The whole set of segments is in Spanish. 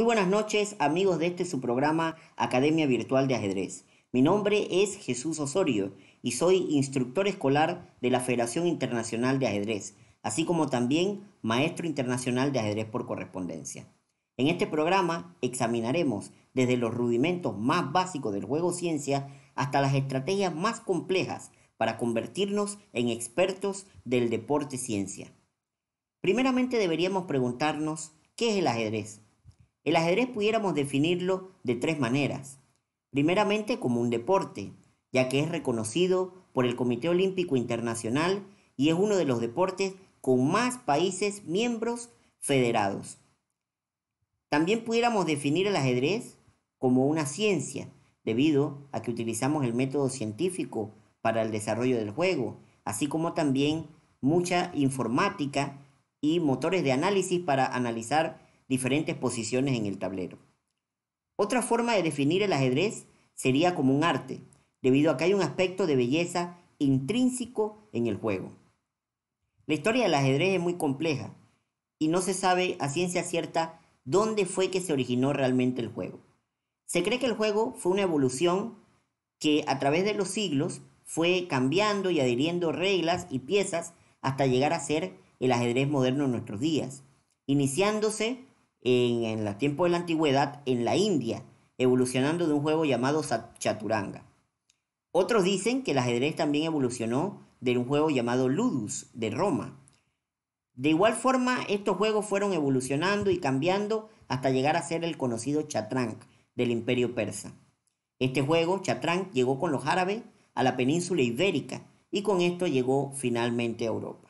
Muy buenas noches amigos de este su programa Academia Virtual de Ajedrez. Mi nombre es Jesús Osorio y soy instructor escolar de la Federación Internacional de Ajedrez, así como también maestro internacional de ajedrez por correspondencia. En este programa examinaremos desde los rudimentos más básicos del juego ciencia hasta las estrategias más complejas para convertirnos en expertos del deporte ciencia. Primeramente deberíamos preguntarnos, ¿qué es el ajedrez? El ajedrez pudiéramos definirlo de tres maneras. Primeramente como un deporte, ya que es reconocido por el Comité Olímpico Internacional y es uno de los deportes con más países miembros federados. También pudiéramos definir el ajedrez como una ciencia, debido a que utilizamos el método científico para el desarrollo del juego, así como también mucha informática y motores de análisis para analizar diferentes posiciones en el tablero. Otra forma de definir el ajedrez sería como un arte, debido a que hay un aspecto de belleza intrínseco en el juego. La historia del ajedrez es muy compleja y no se sabe a ciencia cierta dónde fue que se originó realmente el juego. Se cree que el juego fue una evolución que a través de los siglos fue cambiando y adhiriendo reglas y piezas hasta llegar a ser el ajedrez moderno en nuestros días, iniciándose en, los tiempos de la antigüedad en la India, evolucionando de un juego llamado chaturanga. Otros dicen que el ajedrez también evolucionó de un juego llamado ludus de Roma. De igual forma, estos juegos fueron evolucionando y cambiando hasta llegar a ser el conocido chatrank del imperio persa. Este juego, chatrank, llegó con los árabes a la península ibérica y con esto llegó finalmente a Europa.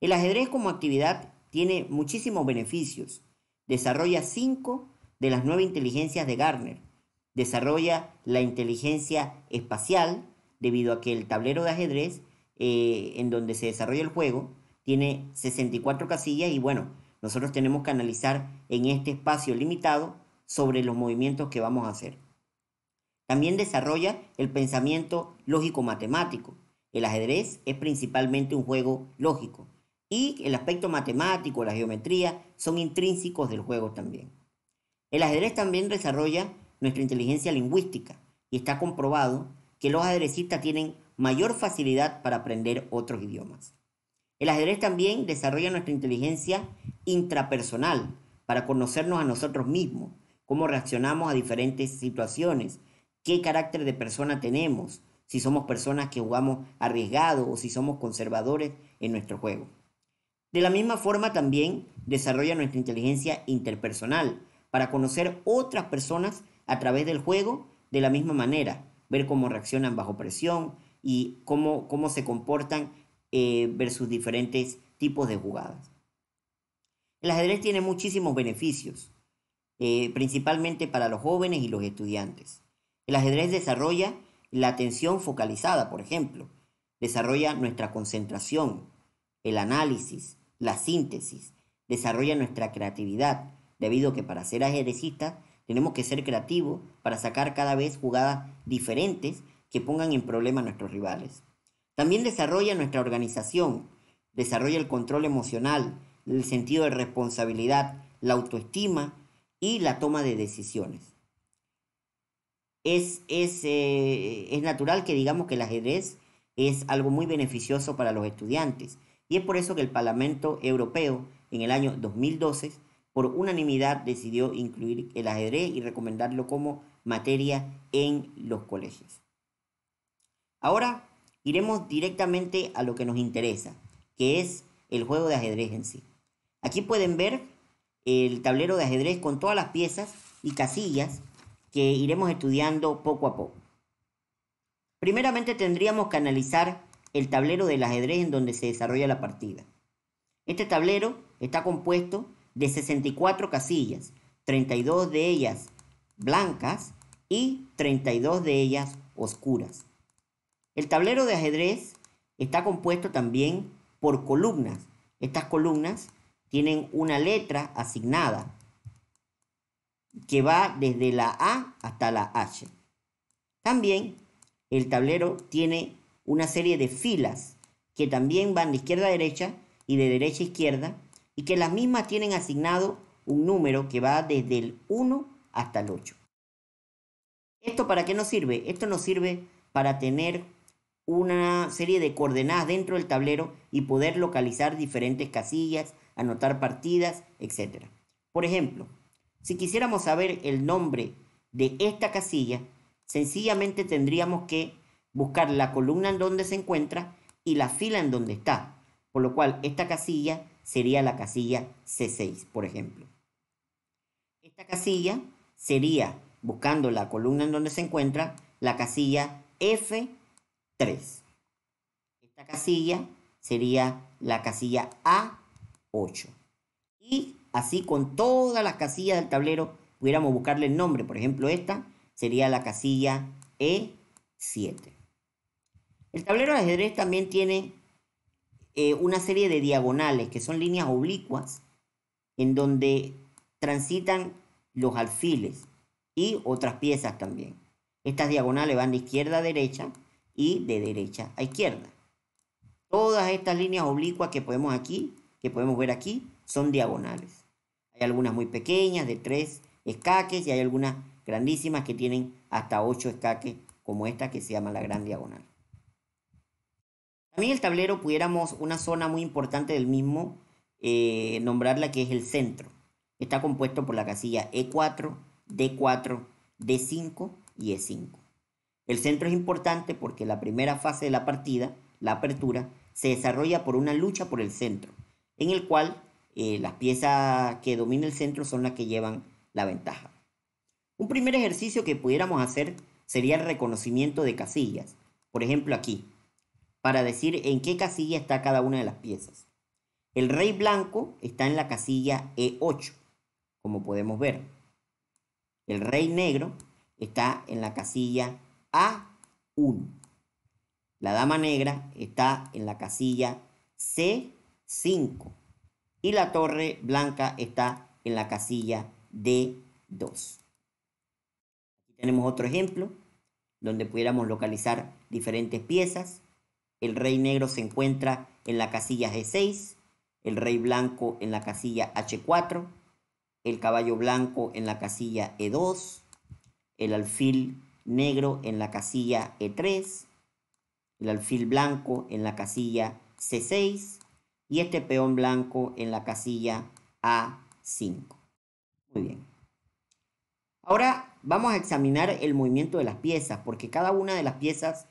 El ajedrez como actividad tiene muchísimos beneficios, Desarrolla cinco de las nueve inteligencias de Gartner. Desarrolla la inteligencia espacial, debido a que el tablero de ajedrez eh, en donde se desarrolla el juego tiene 64 casillas y bueno, nosotros tenemos que analizar en este espacio limitado sobre los movimientos que vamos a hacer. También desarrolla el pensamiento lógico-matemático. El ajedrez es principalmente un juego lógico y el aspecto matemático, la geometría, son intrínsecos del juego también. El ajedrez también desarrolla nuestra inteligencia lingüística y está comprobado que los ajedrecistas tienen mayor facilidad para aprender otros idiomas. El ajedrez también desarrolla nuestra inteligencia intrapersonal para conocernos a nosotros mismos, cómo reaccionamos a diferentes situaciones, qué carácter de persona tenemos, si somos personas que jugamos arriesgado o si somos conservadores en nuestro juego. De la misma forma también desarrolla nuestra inteligencia interpersonal para conocer otras personas a través del juego de la misma manera, ver cómo reaccionan bajo presión y cómo, se comportan eh, versus diferentes tipos de jugadas. El ajedrez tiene muchísimos beneficios, eh, principalmente para los jóvenes y los estudiantes. El ajedrez desarrolla la atención focalizada, por ejemplo, desarrolla nuestra concentración, el análisis, la síntesis, desarrolla nuestra creatividad, debido a que para ser ajedrecista... tenemos que ser creativos para sacar cada vez jugadas diferentes que pongan en problema a nuestros rivales. También desarrolla nuestra organización, desarrolla el control emocional, el sentido de responsabilidad, la autoestima y la toma de decisiones. Es, es eh, natural que digamos que el ajedrez es algo muy beneficioso para los estudiantes, y es por eso que el Parlamento Europeo en el año 2012 por unanimidad decidió incluir el ajedrez y recomendarlo como materia en los colegios. Ahora iremos directamente a lo que nos interesa, que es el juego de ajedrez en sí. Aquí pueden ver el tablero de ajedrez con todas las piezas y casillas que iremos estudiando poco a poco. Primeramente tendríamos que analizar el tablero del ajedrez en donde se desarrolla la partida. Este tablero está compuesto de 64 casillas, 32 de ellas blancas y 32 de ellas oscuras. El tablero de ajedrez está compuesto también por columnas. Estas columnas tienen una letra asignada que va desde la A hasta la H. También el tablero tiene una serie de filas que también van de izquierda a derecha y de derecha a izquierda y que las mismas tienen asignado un número que va desde el 1 hasta el 8. ¿Esto para qué nos sirve? Esto nos sirve para tener una serie de coordenadas dentro del tablero y poder localizar diferentes casillas, anotar partidas, etc. Por ejemplo, si quisiéramos saber el nombre de esta casilla, sencillamente tendríamos que buscar la columna en donde se encuentra y la fila en donde está, por lo cual esta casilla sería la casilla C6, por ejemplo. Esta casilla sería, buscando la columna en donde se encuentra, la casilla F3. Esta casilla sería la casilla A8. Y así con todas las casillas del tablero pudiéramos buscarle el nombre. Por ejemplo, esta sería la casilla E7. El tablero de ajedrez también tiene eh, una serie de diagonales, que son líneas oblicuas, en donde transitan los alfiles y otras piezas también. Estas diagonales van de izquierda a derecha y de derecha a izquierda. Todas estas líneas oblicuas que podemos aquí, que podemos ver aquí, son diagonales. Hay algunas muy pequeñas, de tres escaques, y hay algunas grandísimas que tienen hasta ocho escaques, como esta que se llama la gran diagonal. También el tablero pudiéramos una zona muy importante del mismo eh, nombrarla que es el centro. Está compuesto por la casilla E4, D4, D5 y E5. El centro es importante porque la primera fase de la partida, la apertura, se desarrolla por una lucha por el centro, en el cual eh, las piezas que domina el centro son las que llevan la ventaja. Un primer ejercicio que pudiéramos hacer sería el reconocimiento de casillas. Por ejemplo, aquí para decir en qué casilla está cada una de las piezas. El rey blanco está en la casilla E8, como podemos ver. El rey negro está en la casilla A1. La dama negra está en la casilla C5. Y la torre blanca está en la casilla D2. tenemos otro ejemplo donde pudiéramos localizar diferentes piezas. El rey negro se encuentra en la casilla G6, el rey blanco en la casilla H4, el caballo blanco en la casilla E2, el alfil negro en la casilla E3, el alfil blanco en la casilla C6 y este peón blanco en la casilla A5. Muy bien. Ahora vamos a examinar el movimiento de las piezas, porque cada una de las piezas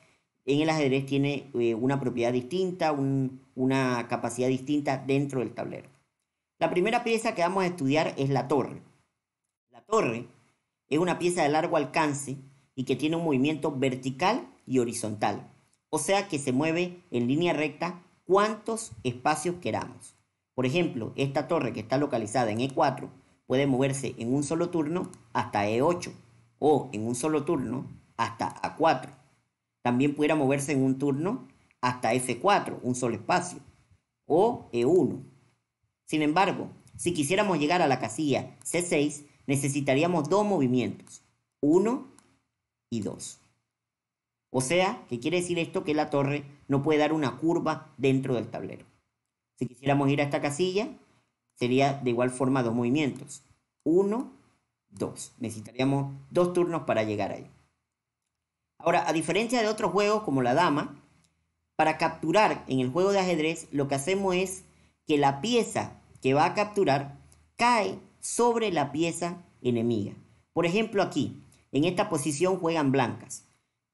en el ajedrez tiene eh, una propiedad distinta, una capacidad distinta dentro del tablero. La primera pieza que vamos a estudiar es la torre. La torre es una pieza de largo alcance y que tiene un movimiento vertical y horizontal, o sea que se mueve en línea recta cuantos espacios queramos. Por ejemplo, esta torre que está localizada en E4 puede moverse en un solo turno hasta E8 o en un solo turno hasta A4 también pudiera moverse en un turno hasta F4, un solo espacio, o E1. Sin embargo, si quisiéramos llegar a la casilla C6, necesitaríamos dos movimientos, 1 y 2. O sea, qué quiere decir esto que la torre no puede dar una curva dentro del tablero. Si quisiéramos ir a esta casilla, sería de igual forma dos movimientos, 1, 2. Necesitaríamos dos turnos para llegar ahí. Ahora, a diferencia de otros juegos como la dama, para capturar en el juego de ajedrez lo que hacemos es que la pieza que va a capturar cae sobre la pieza enemiga. Por ejemplo, aquí, en esta posición juegan blancas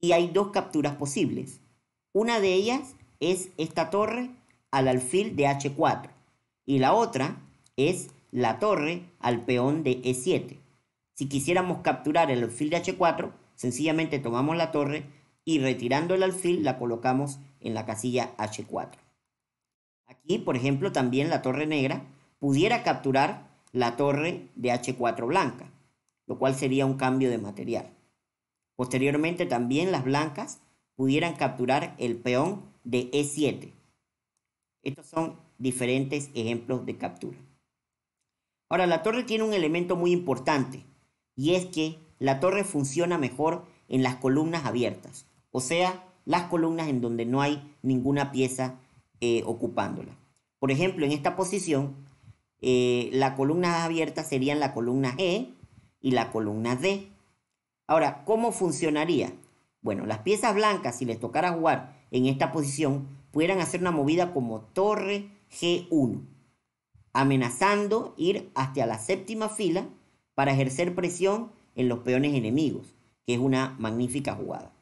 y hay dos capturas posibles. Una de ellas es esta torre al alfil de H4 y la otra es la torre al peón de E7. Si quisiéramos capturar el alfil de H4, sencillamente tomamos la torre y retirando el alfil la colocamos en la casilla H4. Aquí, por ejemplo, también la torre negra pudiera capturar la torre de H4 blanca, lo cual sería un cambio de material. Posteriormente también las blancas pudieran capturar el peón de E7. Estos son diferentes ejemplos de captura. Ahora, la torre tiene un elemento muy importante y es que la torre funciona mejor en las columnas abiertas, o sea, las columnas en donde no hay ninguna pieza eh, ocupándola. Por ejemplo, en esta posición, eh, las columnas abiertas serían la columna E y la columna D. Ahora, ¿cómo funcionaría? Bueno, las piezas blancas, si les tocara jugar en esta posición, pudieran hacer una movida como torre G1, amenazando ir hasta la séptima fila para ejercer presión en los peones enemigos, que es una magnífica jugada.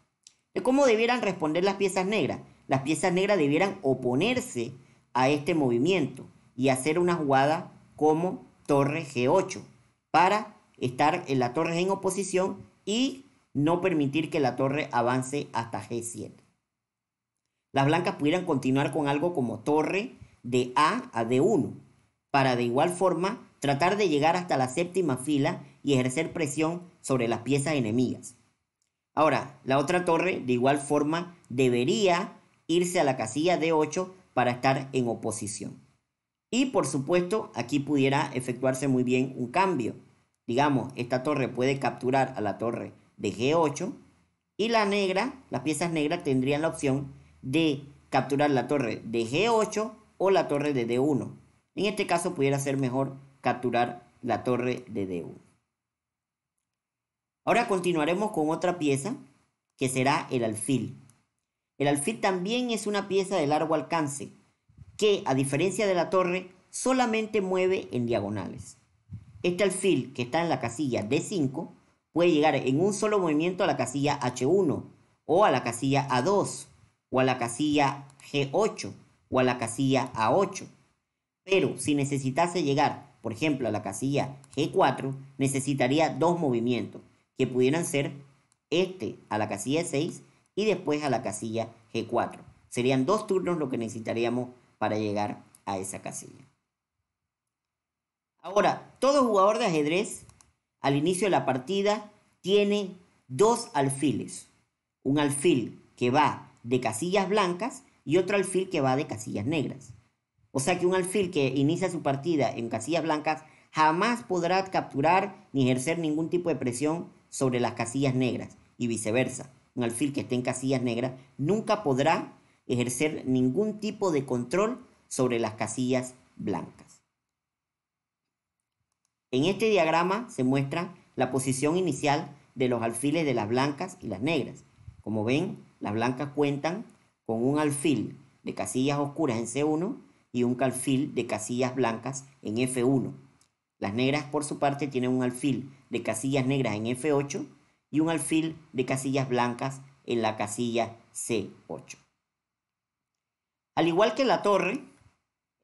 cómo debieran responder las piezas negras. Las piezas negras debieran oponerse a este movimiento y hacer una jugada como torre G8 para estar en la torre en oposición y no permitir que la torre avance hasta G7. Las blancas pudieran continuar con algo como torre de A a D1 para de igual forma tratar de llegar hasta la séptima fila y ejercer presión sobre las piezas enemigas. Ahora, la otra torre de igual forma debería irse a la casilla D8 para estar en oposición. Y por supuesto, aquí pudiera efectuarse muy bien un cambio. Digamos, esta torre puede capturar a la torre de G8 y la negra, las piezas negras tendrían la opción de capturar la torre de G8 o la torre de D1. En este caso pudiera ser mejor capturar la torre de D1. Ahora continuaremos con otra pieza que será el alfil. El alfil también es una pieza de largo alcance que, a diferencia de la torre, solamente mueve en diagonales. Este alfil que está en la casilla D5 puede llegar en un solo movimiento a la casilla H1 o a la casilla A2 o a la casilla G8 o a la casilla A8. Pero si necesitase llegar, por ejemplo, a la casilla G4, necesitaría dos movimientos que pudieran ser este a la casilla 6 y después a la casilla G4. Serían dos turnos lo que necesitaríamos para llegar a esa casilla. Ahora, todo jugador de ajedrez al inicio de la partida tiene dos alfiles. Un alfil que va de casillas blancas y otro alfil que va de casillas negras. O sea que un alfil que inicia su partida en casillas blancas jamás podrá capturar ni ejercer ningún tipo de presión sobre las casillas negras y viceversa. Un alfil que esté en casillas negras nunca podrá ejercer ningún tipo de control sobre las casillas blancas. En este diagrama se muestra la posición inicial de los alfiles de las blancas y las negras. Como ven, las blancas cuentan con un alfil de casillas oscuras en C1 y un alfil de casillas blancas en F1. Las negras, por su parte, tienen un alfil de casillas negras en F8 y un alfil de casillas blancas en la casilla C8. Al igual que la torre,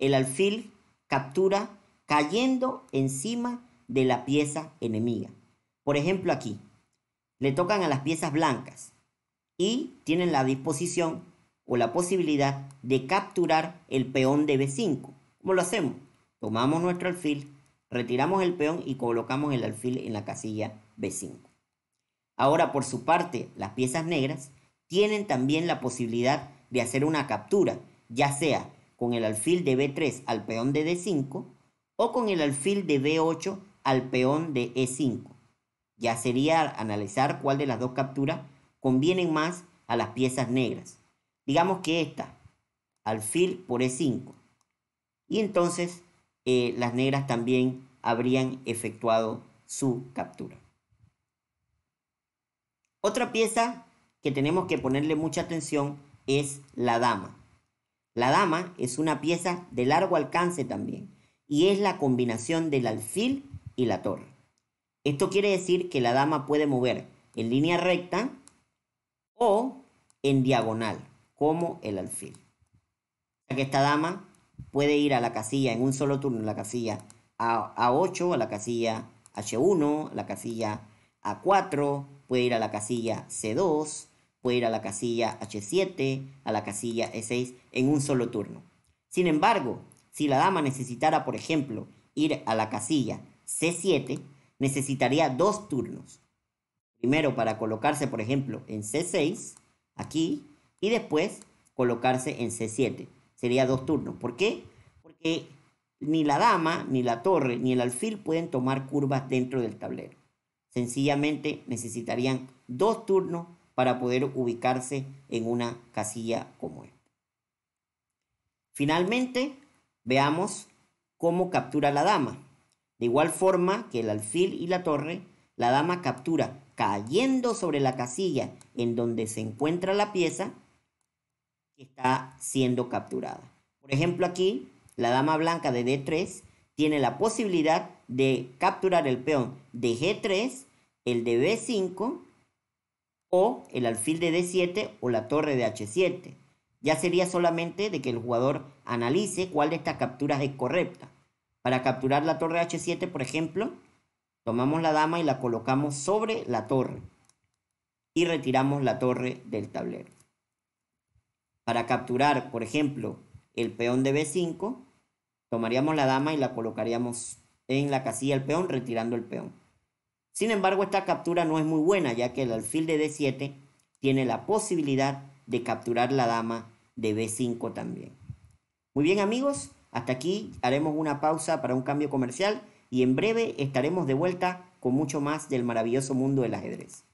el alfil captura cayendo encima de la pieza enemiga. Por ejemplo, aquí le tocan a las piezas blancas y tienen la disposición o la posibilidad de capturar el peón de B5. ¿Cómo lo hacemos? Tomamos nuestro alfil, Retiramos el peón y colocamos el alfil en la casilla B5. Ahora, por su parte, las piezas negras tienen también la posibilidad de hacer una captura, ya sea con el alfil de B3 al peón de D5 o con el alfil de B8 al peón de E5. Ya sería analizar cuál de las dos capturas convienen más a las piezas negras. Digamos que esta, alfil por E5. Y entonces eh, las negras también habrían efectuado su captura. Otra pieza que tenemos que ponerle mucha atención es la dama. La dama es una pieza de largo alcance también y es la combinación del alfil y la torre. Esto quiere decir que la dama puede mover en línea recta o en diagonal, como el alfil. que esta dama puede ir a la casilla, en un solo turno, la casilla a, 8 a la casilla H1, a la casilla A4, puede ir a la casilla C2, puede ir a la casilla H7, a la casilla E6 en un solo turno. Sin embargo, si la dama necesitara, por ejemplo, ir a la casilla C7, necesitaría dos turnos. Primero para colocarse, por ejemplo, en C6, aquí, y después colocarse en C7 sería dos turnos. ¿Por qué? Porque ni la dama, ni la torre, ni el alfil pueden tomar curvas dentro del tablero. Sencillamente necesitarían dos turnos para poder ubicarse en una casilla como esta. Finalmente, veamos cómo captura la dama. De igual forma que el alfil y la torre, la dama captura cayendo sobre la casilla en donde se encuentra la pieza está siendo capturada. Por ejemplo, aquí la dama blanca de D3 tiene la posibilidad de capturar el peón de G3, el de B5 o el alfil de D7 o la torre de H7. Ya sería solamente de que el jugador analice cuál de estas capturas es correcta. Para capturar la torre H7, por ejemplo, tomamos la dama y la colocamos sobre la torre y retiramos la torre del tablero. Para capturar, por ejemplo, el peón de B5, tomaríamos la dama y la colocaríamos en la casilla del peón, retirando el peón. Sin embargo, esta captura no es muy buena, ya que el alfil de D7 tiene la posibilidad de capturar la dama de B5 también. Muy bien amigos, hasta aquí haremos una pausa para un cambio comercial y en breve estaremos de vuelta con mucho más del maravilloso mundo del ajedrez.